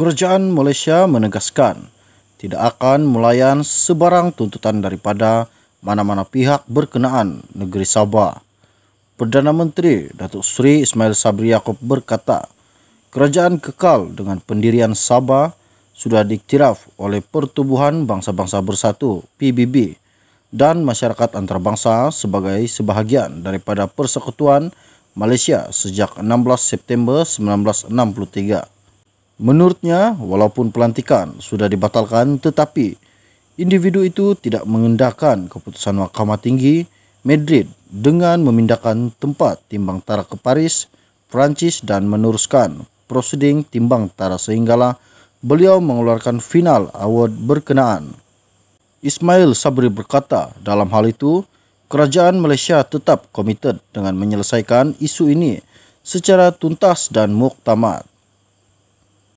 Kerajaan Malaysia menegaskan tidak akan melayan sebarang tuntutan daripada mana-mana pihak berkenaan negeri Sabah. Perdana Menteri Datuk Seri Ismail Sabri Yaakob berkata, kerajaan kekal dengan pendirian Sabah sudah diiktiraf oleh Pertubuhan Bangsa-Bangsa Bersatu PBB dan masyarakat antarabangsa sebagai sebahagian daripada Persekutuan Malaysia sejak 16 September 1963. Menurutnya, walaupun pelantikan sudah dibatalkan tetapi individu itu tidak mengendahkan keputusan Mahkamah Tinggi Madrid dengan memindahkan tempat timbang tara ke Paris, Prancis dan meneruskan proseding timbang tara sehinggalah beliau mengeluarkan final award berkenaan. Ismail Sabri berkata, dalam hal itu, kerajaan Malaysia tetap komited dengan menyelesaikan isu ini secara tuntas dan muktamad.